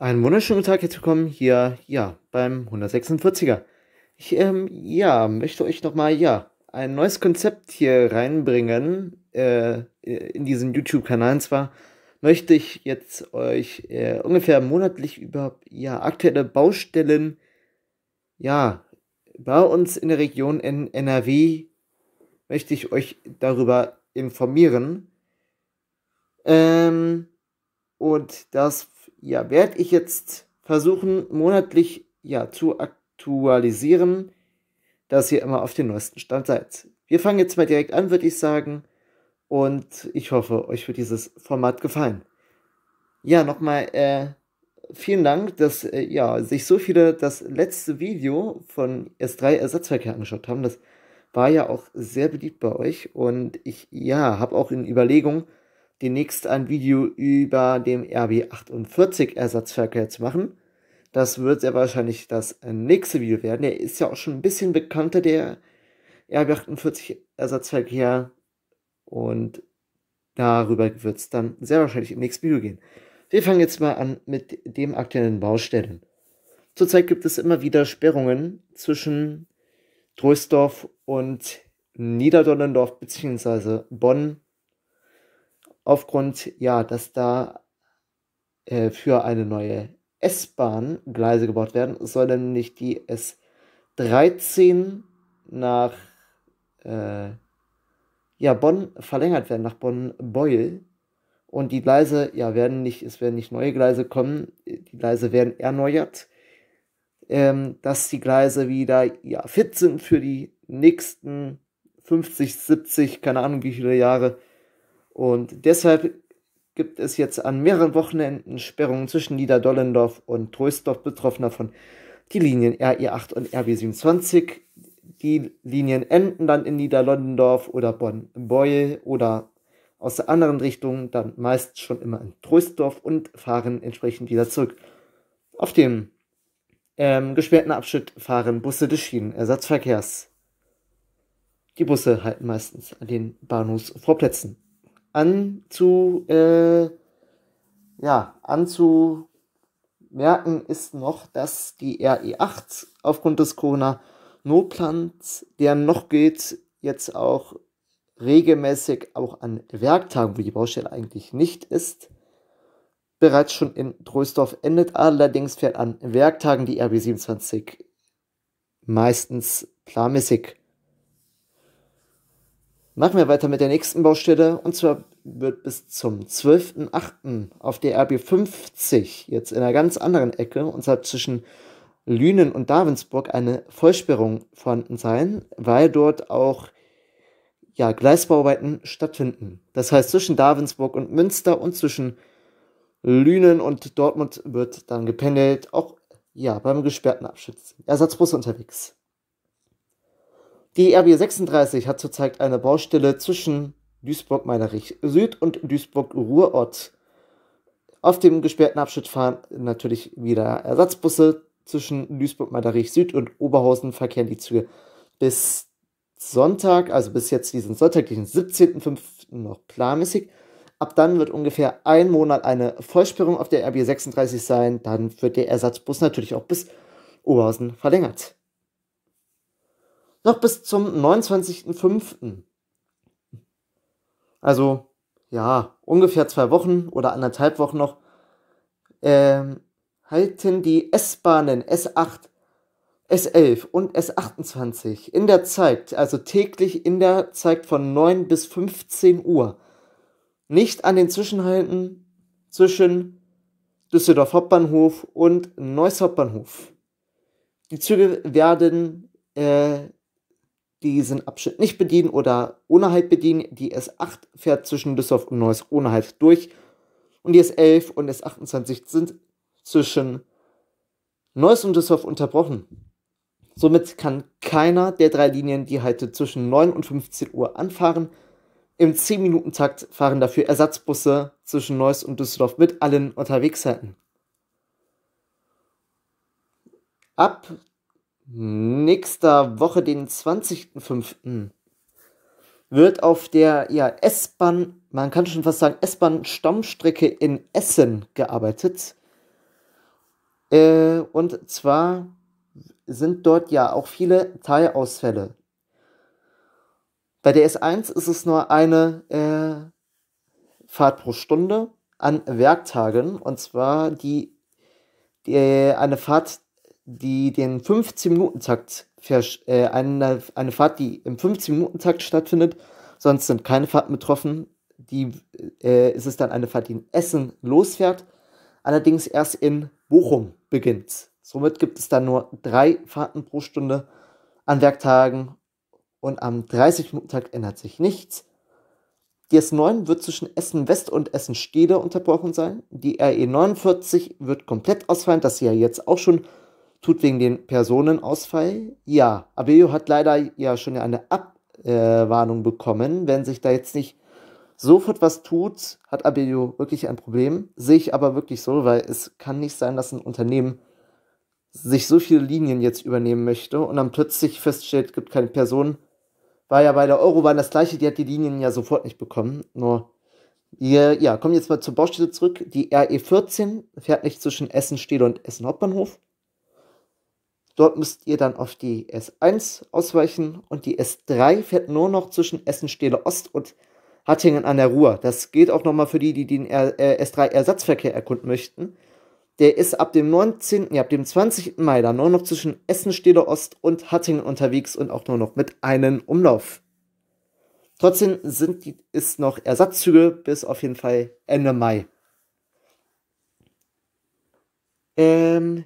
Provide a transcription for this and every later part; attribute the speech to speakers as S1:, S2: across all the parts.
S1: Einen wunderschönen Tag hier zu kommen, hier, ja, beim 146er. Ich, ähm, ja, möchte euch nochmal, ja, ein neues Konzept hier reinbringen, äh, in diesen YouTube-Kanal. Und zwar möchte ich jetzt euch äh, ungefähr monatlich über, ja, aktuelle Baustellen, ja, bei uns in der Region in NRW, möchte ich euch darüber informieren. Ähm, und das ja, werde ich jetzt versuchen, monatlich ja, zu aktualisieren, dass ihr immer auf dem neuesten Stand seid. Wir fangen jetzt mal direkt an, würde ich sagen. Und ich hoffe, euch wird dieses Format gefallen. Ja, nochmal äh, vielen Dank, dass äh, ja, sich so viele das letzte Video von S3 Ersatzverkehr angeschaut haben. Das war ja auch sehr beliebt bei euch. Und ich ja, habe auch in Überlegung, demnächst ein Video über dem RB48 Ersatzverkehr zu machen. Das wird sehr wahrscheinlich das nächste Video werden. Der ist ja auch schon ein bisschen bekannter, der RB48 Ersatzverkehr. Und darüber wird es dann sehr wahrscheinlich im nächsten Video gehen. Wir fangen jetzt mal an mit dem aktuellen Baustellen. Zurzeit gibt es immer wieder Sperrungen zwischen Troisdorf und Niederdonnendorf bzw. Bonn aufgrund, ja, dass da äh, für eine neue S-Bahn Gleise gebaut werden, soll nämlich die S13 nach äh, ja, Bonn verlängert werden, nach Bonn-Beuel. Und die Gleise, ja, werden nicht, es werden nicht neue Gleise kommen, die Gleise werden erneuert, ähm, dass die Gleise wieder, ja, fit sind für die nächsten 50, 70, keine Ahnung wie viele Jahre, und deshalb gibt es jetzt an mehreren Wochenenden Sperrungen zwischen Niederdollendorf und Troisdorf, Betroffener von die Linien RE8 und RB27. Die Linien enden dann in Niederlondendorf oder Bonn-Beuel oder aus der anderen Richtung dann meist schon immer in Troisdorf und fahren entsprechend wieder zurück. Auf dem ähm, gesperrten Abschnitt fahren Busse des Schienenersatzverkehrs. Die Busse halten meistens an den Bahnhofsvorplätzen anzu, äh, ja, anzumerken ist noch, dass die RE8 aufgrund des Corona-Notplans, der noch geht, jetzt auch regelmäßig auch an Werktagen, wo die Baustelle eigentlich nicht ist, bereits schon in Troisdorf endet. Allerdings fährt an Werktagen die RB27 meistens planmäßig Machen wir weiter mit der nächsten Baustelle und zwar wird bis zum 12.08. auf der RB50 jetzt in einer ganz anderen Ecke und zwar zwischen Lünen und Davensburg eine Vollsperrung vorhanden sein, weil dort auch ja, Gleisbauarbeiten stattfinden. Das heißt, zwischen Davensburg und Münster und zwischen Lünen und Dortmund wird dann gependelt, auch ja, beim gesperrten Abschnitt. Ersatzbus unterwegs. Die RB36 hat zurzeit eine Baustelle zwischen Duisburg-Meinerich Süd und Duisburg-Ruhrort. Auf dem gesperrten Abschnitt fahren natürlich wieder Ersatzbusse zwischen Duisburg-Meinerich Süd und Oberhausen verkehren die Züge bis Sonntag, also bis jetzt diesen Sonntag, diesen 17.05. noch planmäßig. Ab dann wird ungefähr ein Monat eine Vollsperrung auf der RB36 sein. Dann wird der Ersatzbus natürlich auch bis Oberhausen verlängert noch bis zum 29.05. Also, ja, ungefähr zwei Wochen oder anderthalb Wochen noch, ähm, halten die S-Bahnen S8, S11 und S28 in der Zeit, also täglich in der Zeit von 9 bis 15 Uhr, nicht an den Zwischenhalten zwischen Düsseldorf Hauptbahnhof und Neuss Hauptbahnhof. Die Züge werden äh, diesen Abschnitt nicht bedienen oder ohne Halt bedienen. Die S8 fährt zwischen Düsseldorf und Neuss ohne Halt durch. Und die S11 und S28 sind zwischen Neuss und Düsseldorf unterbrochen. Somit kann keiner der drei Linien die Halte zwischen 9 und 15 Uhr anfahren. Im 10-Minuten-Takt fahren dafür Ersatzbusse zwischen Neuss und Düsseldorf mit allen Unterwegszeiten. Ab nächster Woche, den 20.05., wird auf der ja, S-Bahn, man kann schon fast sagen, S-Bahn-Stammstrecke in Essen gearbeitet. Äh, und zwar sind dort ja auch viele Teilausfälle. Bei der S1 ist es nur eine äh, Fahrt pro Stunde an Werktagen und zwar die, die eine Fahrt die den 15-Minuten-Takt, äh, eine, eine Fahrt, die im 15-Minuten-Takt stattfindet, sonst sind keine Fahrten betroffen. Die äh, ist es dann eine Fahrt, die in Essen losfährt, allerdings erst in Bochum beginnt. Somit gibt es dann nur drei Fahrten pro Stunde an Werktagen und am 30-Minuten-Takt ändert sich nichts. Die S9 wird zwischen Essen West und Essen Stede unterbrochen sein. Die RE49 wird komplett ausfallen, das sie ja jetzt auch schon tut wegen dem Personenausfall? Ja, Abelio hat leider ja schon eine Abwarnung äh, bekommen. Wenn sich da jetzt nicht sofort was tut, hat Abelio wirklich ein Problem. Sehe ich aber wirklich so, weil es kann nicht sein, dass ein Unternehmen sich so viele Linien jetzt übernehmen möchte und dann plötzlich feststellt, gibt keine Person. War ja bei der Eurobahn das gleiche, die hat die Linien ja sofort nicht bekommen. Nur wir ja, kommen jetzt mal zur Baustelle zurück. Die RE14 fährt nicht zwischen Essen-Stede und Essen-Hauptbahnhof, Dort müsst ihr dann auf die S1 ausweichen und die S3 fährt nur noch zwischen essen Ost und Hattingen an der Ruhr. Das geht auch nochmal für die, die den äh, S3-Ersatzverkehr erkunden möchten. Der ist ab dem 19., ja, ab dem 20. Mai dann nur noch zwischen essen Ost und Hattingen unterwegs und auch nur noch mit einem Umlauf. Trotzdem sind die, ist noch Ersatzzüge bis auf jeden Fall Ende Mai. Ähm,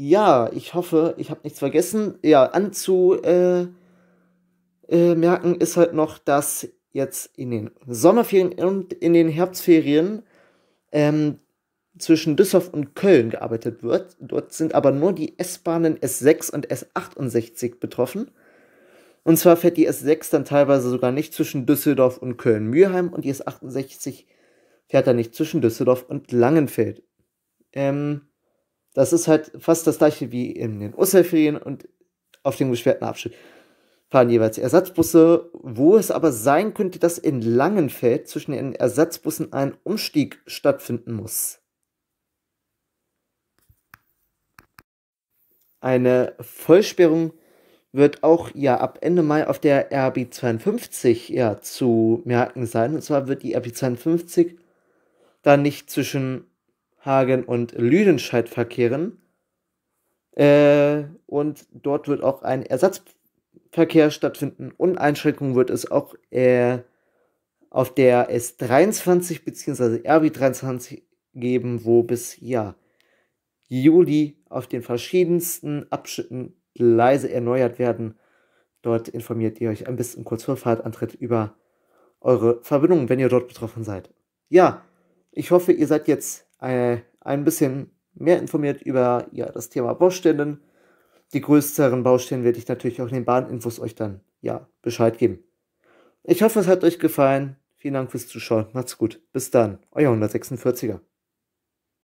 S1: ja, ich hoffe, ich habe nichts vergessen. Ja, anzumerken äh, äh, ist halt noch, dass jetzt in den Sommerferien und in den Herbstferien ähm, zwischen Düsseldorf und Köln gearbeitet wird. Dort sind aber nur die S-Bahnen S6 und S68 betroffen. Und zwar fährt die S6 dann teilweise sogar nicht zwischen Düsseldorf und Köln-Mühlheim und die S68 fährt dann nicht zwischen Düsseldorf und Langenfeld. Ähm, das ist halt fast das gleiche wie in den Osterferien und auf dem beschwerten Abschnitt fahren jeweils Ersatzbusse, wo es aber sein könnte, dass in Langenfeld zwischen den Ersatzbussen ein Umstieg stattfinden muss. Eine Vollsperrung wird auch ja ab Ende Mai auf der RB 52 ja zu merken sein. Und zwar wird die RB 52 dann nicht zwischen Hagen und Lüdenscheid verkehren. Äh, und dort wird auch ein Ersatzverkehr stattfinden. Und Einschränkungen wird es auch äh, auf der S23 bzw. RB23 geben, wo bis ja, Juli auf den verschiedensten Abschnitten leise erneuert werden. Dort informiert ihr euch ein bisschen kurz vor Fahrtantritt über eure Verbindungen, wenn ihr dort betroffen seid. Ja, ich hoffe, ihr seid jetzt äh, ein bisschen mehr informiert über ja, das Thema Baustellen. Die größeren Baustellen werde ich natürlich auch in den Bahninfos euch dann ja, Bescheid geben. Ich hoffe, es hat euch gefallen. Vielen Dank fürs Zuschauen. Macht's gut. Bis dann. Euer 146er.